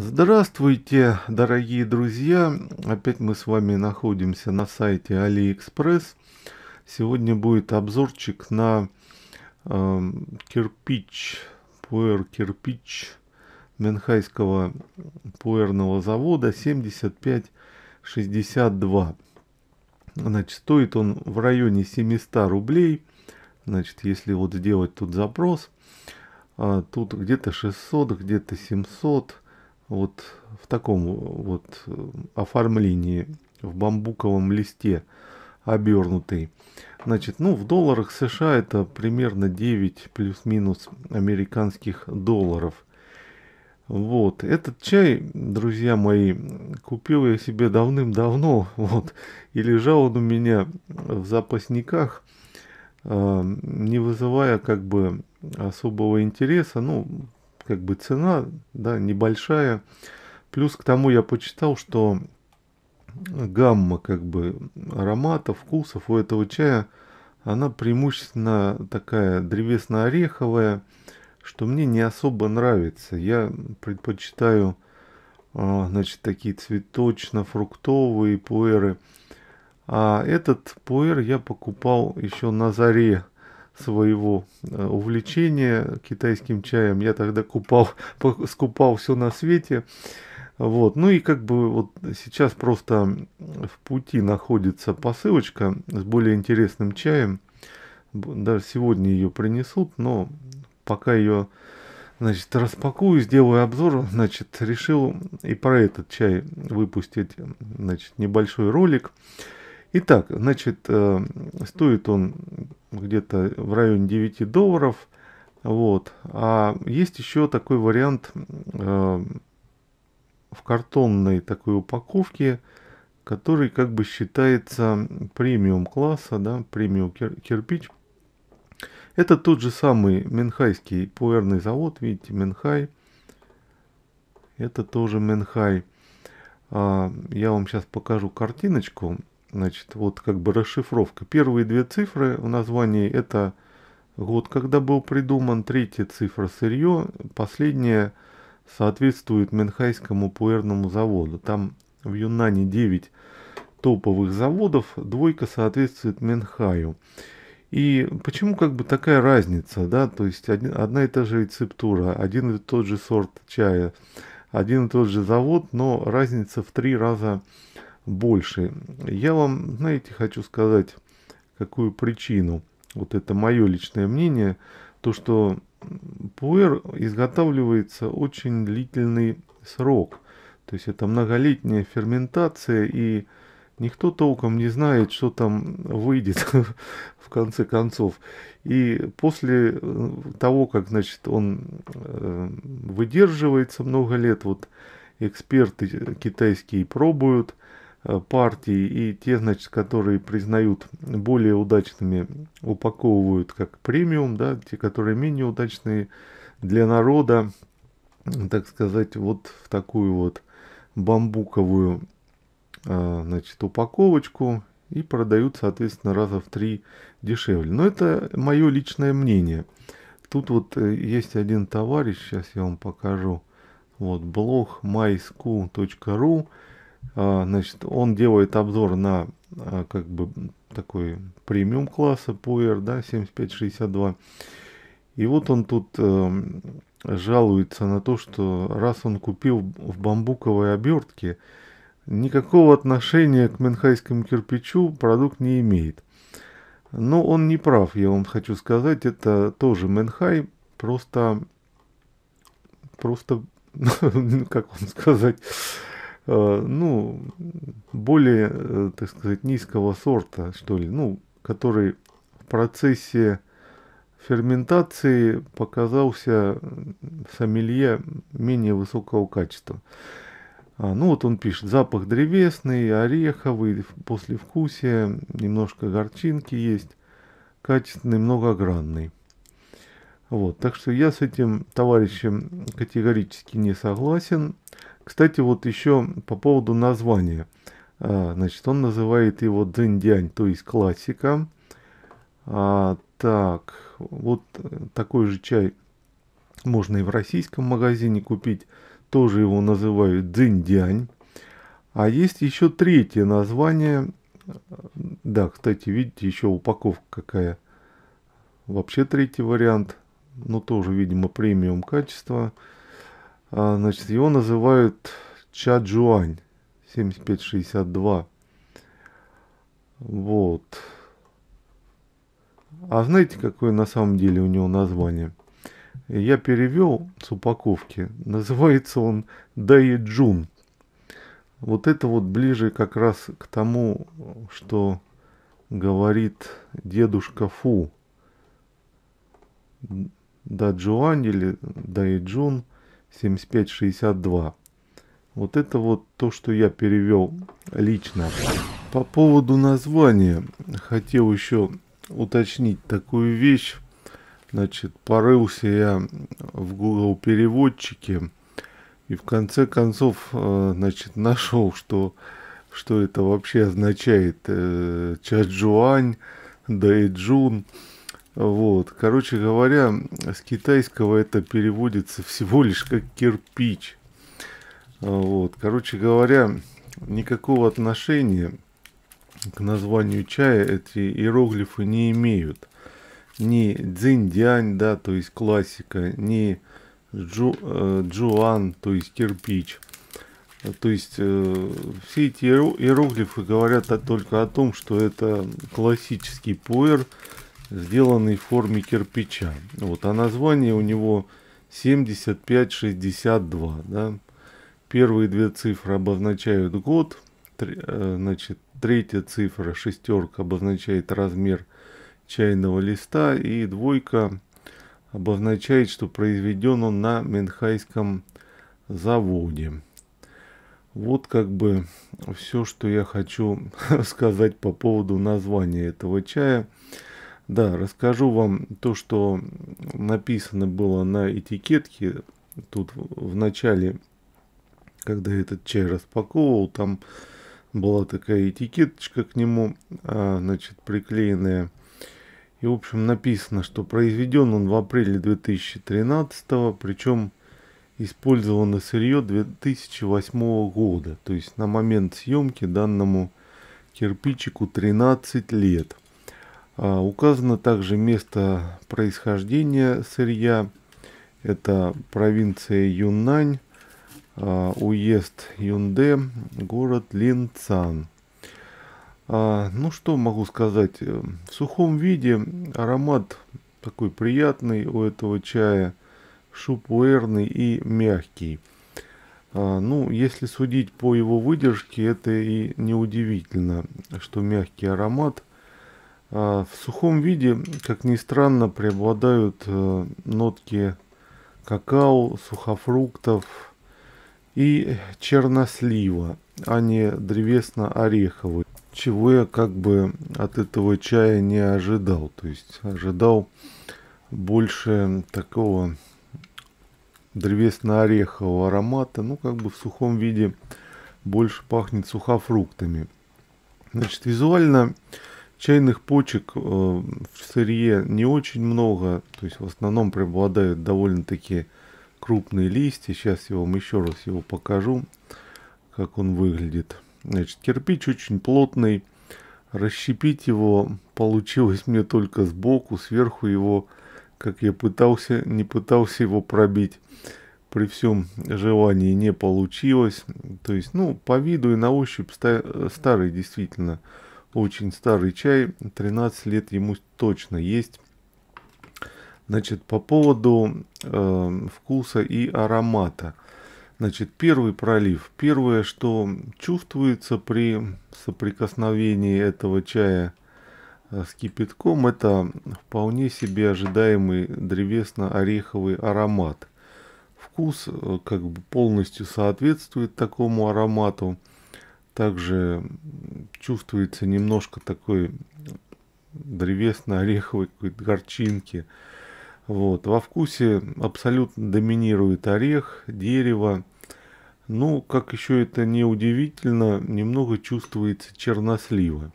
Здравствуйте, дорогие друзья! Опять мы с вами находимся на сайте AliExpress. Сегодня будет обзорчик на э, кирпич, пуэр кирпич Менхайского пуэрного завода 7562. Значит, стоит он в районе 700 рублей. Значит, если вот сделать тут запрос, а тут где-то 600, где-то 700 вот в таком вот оформлении, в бамбуковом листе обернутый. Значит, ну в долларах США это примерно 9 плюс-минус американских долларов. Вот, этот чай, друзья мои, купил я себе давным-давно, вот, и лежал он у меня в запасниках, э, не вызывая как бы особого интереса, ну, как бы цена, да, небольшая. Плюс к тому я почитал, что гамма как бы ароматов, вкусов у этого чая, она преимущественно такая древесно-ореховая, что мне не особо нравится. Я предпочитаю а, значит, такие цветочно-фруктовые пуэры. А этот пуэр я покупал еще на заре своего э, увлечения китайским чаем. Я тогда купал, скупал все на свете. Вот. Ну и как бы вот сейчас просто в пути находится посылочка с более интересным чаем. Даже сегодня ее принесут, но пока ее значит, распакую, сделаю обзор, значит, решил и про этот чай выпустить, значит, небольшой ролик. Итак, значит, э, стоит он где-то в районе 9 долларов. Вот. А есть еще такой вариант э, в картонной такой упаковке, который как бы считается премиум класса, да, премиум кирпич. Это тот же самый Менхайский пуэрный завод, видите, Менхай. Это тоже Менхай. А, я вам сейчас покажу картиночку. Значит, вот как бы расшифровка. Первые две цифры в названии это год, когда был придуман, третья цифра сырье, последняя соответствует Менхайскому пуэрному заводу. Там в Юнане 9 топовых заводов, двойка соответствует Менхаю. И почему как бы такая разница, да, то есть один, одна и та же рецептура, один и тот же сорт чая, один и тот же завод, но разница в три раза э, больше. Я вам, знаете, хочу сказать, какую причину. Вот это мое личное мнение. То, что пуэр изготавливается очень длительный срок. То есть это многолетняя ферментация и никто толком не знает, что там выйдет в конце концов. И после э, того, как значит, он э, выдерживается много лет, вот эксперты китайские пробуют – Э, партии и те, значит, которые признают более удачными, упаковывают как премиум, да, те, которые менее удачные для народа, так сказать, вот в такую вот бамбуковую, э, значит, упаковочку и продают, соответственно, раза в три дешевле. Но это мое личное мнение. Тут вот э, есть один товарищ, сейчас я вам покажу, вот блог mysku.ru, а, значит, он делает обзор на а, как бы такой премиум класса Power, да, 7562. И вот он тут э, жалуется на то, что раз он купил в бамбуковой обертке, никакого отношения к менхайскому кирпичу продукт не имеет. Но он не прав, я вам хочу сказать, это тоже Менхай, просто, просто, как вам сказать, Э, ну, более, э, так сказать, низкого сорта, что ли, ну, который в процессе ферментации показался сомелье менее высокого качества. А, ну вот он пишет, запах древесный, ореховый, после послевкусие, немножко горчинки есть, качественный, многогранный. Вот, так что я с этим товарищем категорически не согласен. Кстати, вот еще по поводу названия. А, значит, он называет его дзинь то есть классика. А, так, вот такой же чай можно и в российском магазине купить. Тоже его называют дзинь А есть еще третье название. Да, кстати, видите, еще упаковка какая. Вообще третий вариант. Но тоже, видимо, премиум качества. А, значит, его называют Чаджуань 7562. Вот. А знаете, какое на самом деле у него название? Я перевел с упаковки. Называется он Дайджун. Вот это вот ближе как раз к тому, что говорит дедушка Фу. Да Джуан или Дайджун – 7562. Вот это вот то, что я перевел лично. По поводу названия хотел еще уточнить такую вещь. Значит, порылся я в Google переводчике и в конце концов, э, значит, нашел, что, что это вообще означает. Э, Чаджуань, Дайджун. Джун. Вот. Короче говоря, с китайского это переводится всего лишь как кирпич. А, вот. Короче говоря, никакого отношения к названию чая эти иероглифы не имеют. Ни дзинь да, то есть классика, ни джу, э, джуан, то есть кирпич. То есть э, все эти иероглифы говорят только о том, что это классический пуэр – сделанный в форме кирпича. Вот, а название у него 7562. Да? Первые две цифры обозначают год, три, э, значит, третья цифра, шестерка, обозначает размер чайного листа, и двойка обозначает, что произведен он на Менхайском заводе. Вот как бы все, что я хочу сказать по поводу названия этого чая. Да, расскажу вам то, что написано было на этикетке. Тут в начале, когда этот чай распаковывал, там была такая этикеточка к нему, а, значит, приклеенная. И, в общем, написано, что произведен он в апреле 2013, причем использовано сырье 2008 года. То есть на момент съемки данному кирпичику 13 лет. А, указано также место происхождения сырья. Это провинция Юннань, а, уезд Юнде, город Линцан. А, ну что могу сказать, э, в сухом виде аромат такой приятный у этого чая, шупуэрный и мягкий. Ну, если судить по его выдержке, это и неудивительно, что мягкий аромат – а, в сухом виде, как ни странно, преобладают э, нотки какао, сухофруктов и чернослива, а не древесно-ореховый. Чего я как бы от этого чая не ожидал. То есть ожидал больше такого древесно-орехового аромата. Ну, как бы в сухом виде больше пахнет сухофруктами. Значит, визуально Чайных почек э, в сырье не очень много, то есть в основном преобладают довольно-таки крупные листья. Сейчас я вам еще раз его покажу, как он выглядит. Значит, кирпич очень плотный, расщепить его получилось мне только сбоку, сверху его, как я пытался, не пытался его пробить. При всем желании не получилось. То есть, ну, по виду и на ощупь старый действительно очень старый чай, 13 лет ему точно есть. Значит, по поводу э, вкуса и аромата. Значит, первый пролив. Первое, что чувствуется при соприкосновении этого чая э, с кипятком, это вполне себе ожидаемый древесно-ореховый аромат. Вкус э, как бы полностью соответствует такому аромату. Также чувствуется немножко такой древесно-ореховой какой-то горчинки. Вот. Во вкусе абсолютно доминирует орех, дерево. Ну, как еще это не удивительно, немного чувствуется чернослива,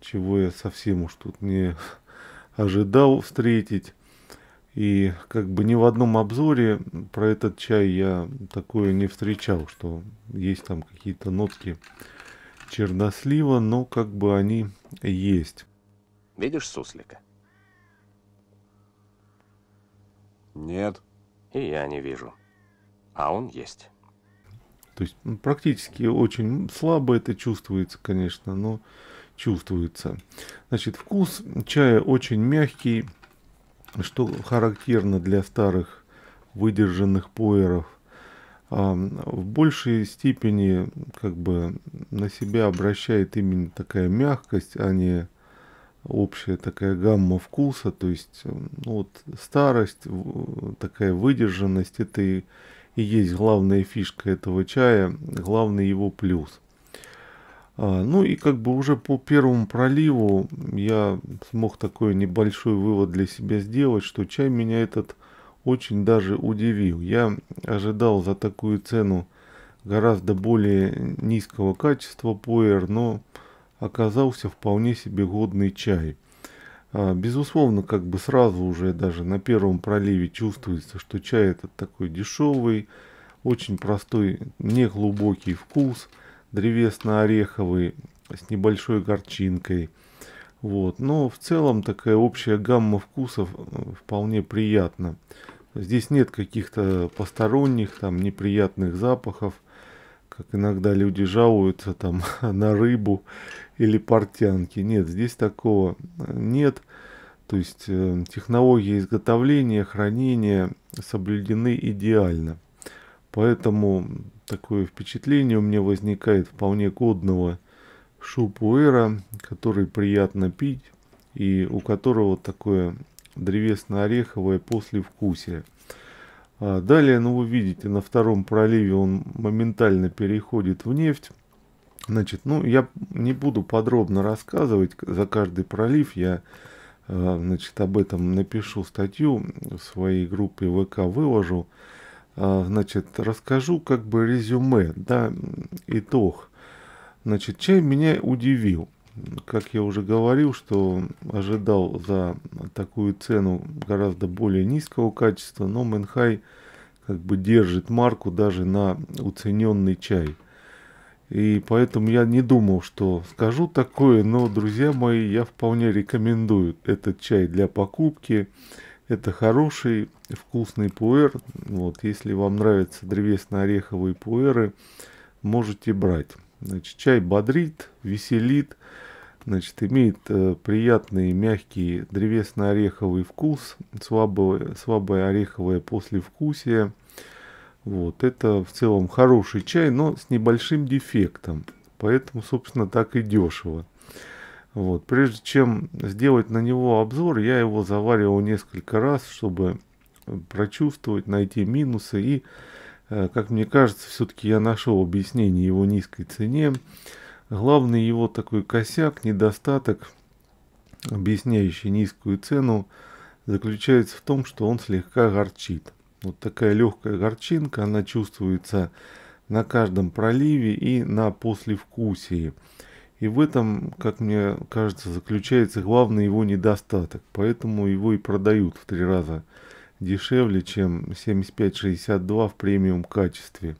чего я совсем уж тут не ожидал встретить. И как бы ни в одном обзоре про этот чай я такое не встречал, что есть там какие-то нотки чернослива, но как бы они есть. Видишь суслика? Нет. И я не вижу. А он есть. То есть ну, практически очень слабо это чувствуется, конечно, но чувствуется. Значит, вкус чая очень мягкий, что характерно для старых выдержанных поэров, а, в большей степени как бы на себя обращает именно такая мягкость, а не общая такая гамма вкуса, то есть ну, вот старость, такая выдержанность, это и, и есть главная фишка этого чая, главный его плюс. А, ну и как бы уже по первому проливу я смог такой небольшой вывод для себя сделать, что чай меня этот очень даже удивил. Я ожидал за такую цену гораздо более низкого качества пуэр, но оказался вполне себе годный чай. А, безусловно, как бы сразу уже даже на первом проливе чувствуется, что чай этот такой дешевый, очень простой, неглубокий вкус – древесно-ореховый с небольшой горчинкой. Вот. Но в целом такая общая гамма вкусов э, вполне приятна. Здесь нет каких-то посторонних, там, неприятных запахов, как иногда люди жалуются там на рыбу или портянки. Нет, здесь такого э, нет. То есть э, технологии изготовления, хранения соблюдены идеально. Поэтому такое впечатление у меня возникает вполне годного шупуэра, который приятно пить и у которого такое древесно-ореховое послевкусие. А далее, ну вы видите, на втором проливе он моментально переходит в нефть. Значит, ну я не буду подробно рассказывать за каждый пролив, я а, значит, об этом напишу статью в своей группе ВК выложу. А, значит, расскажу как бы резюме, да, итог. Значит, чай меня удивил? Как я уже говорил, что ожидал за такую цену гораздо более низкого качества, но Мэнхай как бы держит марку даже на уцененный чай. И поэтому я не думал, что скажу такое, но, друзья мои, я вполне рекомендую этот чай для покупки. Это хороший вкусный пуэр. Вот, если вам нравятся древесно-ореховые пуэры, можете брать. Значит, чай бодрит, веселит, значит, имеет э, приятный, мягкий древесно-ореховый вкус, слабое, слабое ореховое послевкусие. Вот, это в целом хороший чай, но с небольшим дефектом. Поэтому, собственно, так и дешево. Вот. Прежде чем сделать на него обзор, я его заваривал несколько раз, чтобы э, прочувствовать, найти минусы. И, э, как мне кажется, все-таки я нашел объяснение его низкой цене. Главный его такой косяк, недостаток, объясняющий низкую цену, заключается в том, что он слегка горчит. Вот такая легкая горчинка, она чувствуется на каждом проливе и на послевкусии. И в этом, как мне кажется, заключается главный его недостаток. Поэтому его и продают в три раза дешевле, чем 7562 в премиум качестве.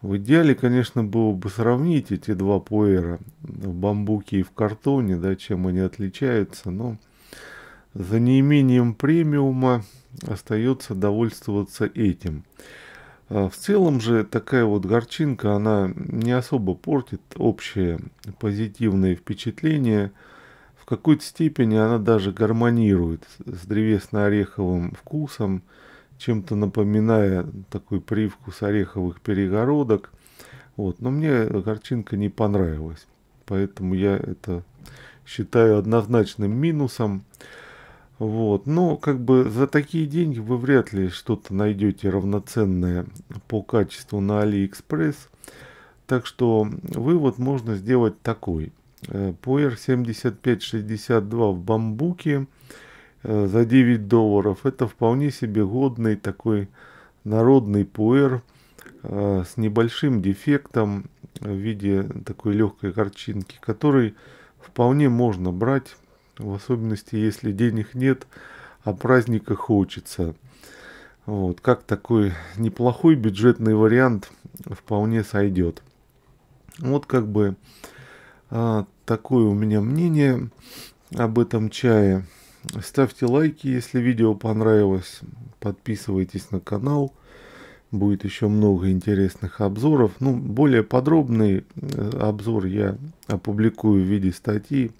В идеале, конечно, было бы сравнить эти два поэра в бамбуке и в картоне, да, чем они отличаются, но за неимением премиума остается довольствоваться этим. А, в целом же такая вот горчинка, она не особо портит общее позитивное впечатление. В какой-то степени она даже гармонирует с древесно-ореховым вкусом, чем-то напоминая такой привкус ореховых перегородок. Вот. Но мне горчинка не понравилась, поэтому я это считаю однозначным минусом. Вот. Но как бы за такие деньги вы вряд ли что-то найдете равноценное по качеству на AliExpress. Так что вывод можно сделать такой. Э, по R7562 в бамбуке э, за 9 долларов это вполне себе годный такой народный пуэр э, с небольшим дефектом в виде такой легкой горчинки, который вполне можно брать в особенности если денег нет, а праздника хочется. Вот, как такой неплохой бюджетный вариант вполне сойдет. Вот как бы а, такое у меня мнение об этом чае. Ставьте лайки, если видео понравилось. Подписывайтесь на канал. Будет еще много интересных обзоров. Ну, более подробный э, обзор я опубликую в виде статьи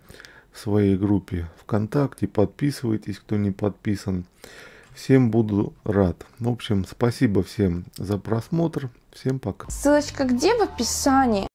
в своей группе ВКонтакте. Подписывайтесь, кто не подписан. Всем буду рад. В общем, спасибо всем за просмотр. Всем пока. Ссылочка где в описании?